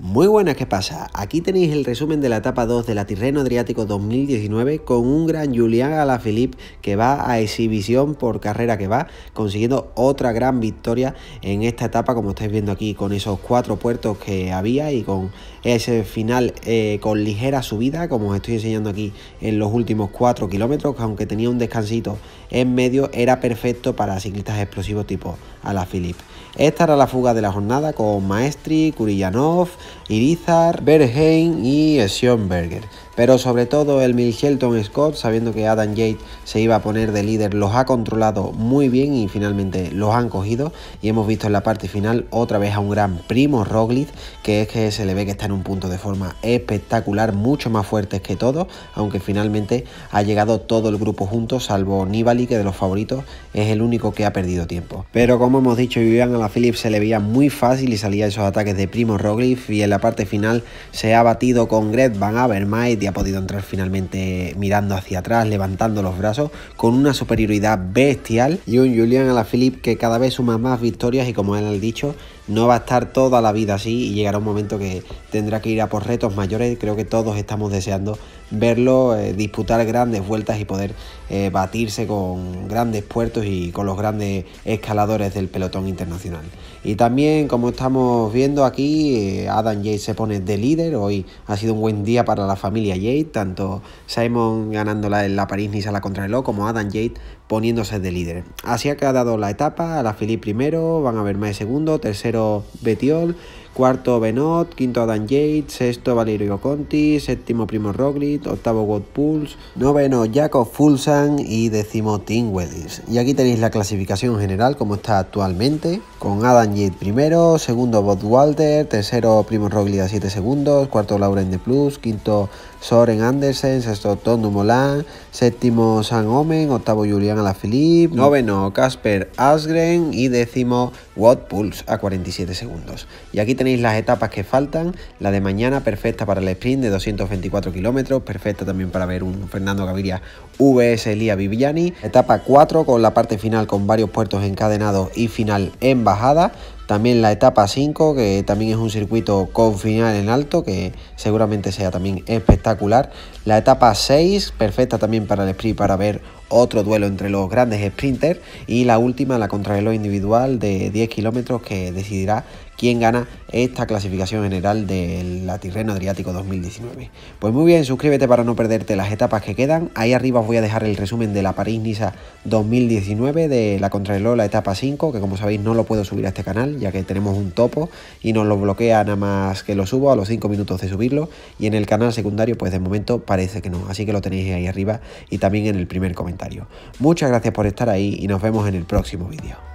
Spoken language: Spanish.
Muy buenas, ¿qué pasa? Aquí tenéis el resumen de la etapa 2 de la Tirreno Adriático 2019 con un gran Julián Alaphilippe que va a exhibición por carrera que va, consiguiendo otra gran victoria en esta etapa, como estáis viendo aquí, con esos cuatro puertos que había y con ese final eh, con ligera subida, como os estoy enseñando aquí en los últimos 4 kilómetros, aunque tenía un descansito en medio, era perfecto para ciclistas explosivos tipo Alaphilippe. Esta era la fuga de la jornada con Maestri, Kurillanov, Irizar, Berheim y Schönberger. Pero sobre todo el Milchelton Scott, sabiendo que Adam Yates se iba a poner de líder, los ha controlado muy bien y finalmente los han cogido. Y hemos visto en la parte final otra vez a un gran primo Roglic, que es que se le ve que está en un punto de forma espectacular, mucho más fuertes que todos, aunque finalmente ha llegado todo el grupo junto, salvo Nibali, que de los favoritos es el único que ha perdido tiempo. Pero como hemos dicho, Vivian a la Phillips se le veía muy fácil y salía esos ataques de primo Roglic y en la parte final se ha batido con Gret Van Avermaet podido entrar finalmente mirando hacia atrás, levantando los brazos, con una superioridad bestial y un la Alaphilippe que cada vez suma más victorias y como él ha dicho, no va a estar toda la vida así y llegará un momento que tendrá que ir a por retos mayores. Creo que todos estamos deseando verlo eh, disputar grandes vueltas y poder eh, batirse con grandes puertos y con los grandes escaladores del pelotón internacional. Y también, como estamos viendo aquí, eh, Adam Yates se pone de líder. Hoy ha sido un buen día para la familia Yates, tanto Simon ganándola en la París-Niza la contrarreloj como Adam Yates poniéndose de líder. Así ha quedado la etapa, a la Philippe primero, van a ver más segundo, tercero Betiol, cuarto Benot, quinto Adam Yates, sexto Valerio Conti, séptimo Primo Roglic, octavo God Pulse, noveno Jacob Fulsan y décimo Tim Wells. Y aquí tenéis la clasificación general como está actualmente, con Adam Yates primero, segundo Bob Walter, tercero Primo Roglic a 7 segundos, cuarto Lauren de Plus, quinto Soren Andersen, sexto Tom Dumoulin, séptimo San Omen, octavo Julian Alaphilippe, noveno Casper Asgren y décimo Watt Pulse a 47 segundos. Y aquí tenéis las etapas que faltan, la de mañana perfecta para el sprint de 224 kilómetros, perfecta también para ver un Fernando Gaviria VS elía Viviani, etapa 4 con la parte final con varios puertos encadenados y final en bajada, también la etapa 5, que también es un circuito con final en alto, que seguramente sea también espectacular. La etapa 6, perfecta también para el sprint, para ver otro duelo entre los grandes sprinters. Y la última, la contrarreloj individual de 10 kilómetros, que decidirá quién gana esta clasificación general del Tirreno Adriático 2019. Pues muy bien, suscríbete para no perderte las etapas que quedan. Ahí arriba os voy a dejar el resumen de la París-Niza 2019 de la Contrarreloj, la etapa 5, que como sabéis no lo puedo subir a este canal ya que tenemos un topo y nos lo bloquea nada más que lo subo a los 5 minutos de subirlo y en el canal secundario pues de momento parece que no, así que lo tenéis ahí arriba y también en el primer comentario. Muchas gracias por estar ahí y nos vemos en el próximo vídeo.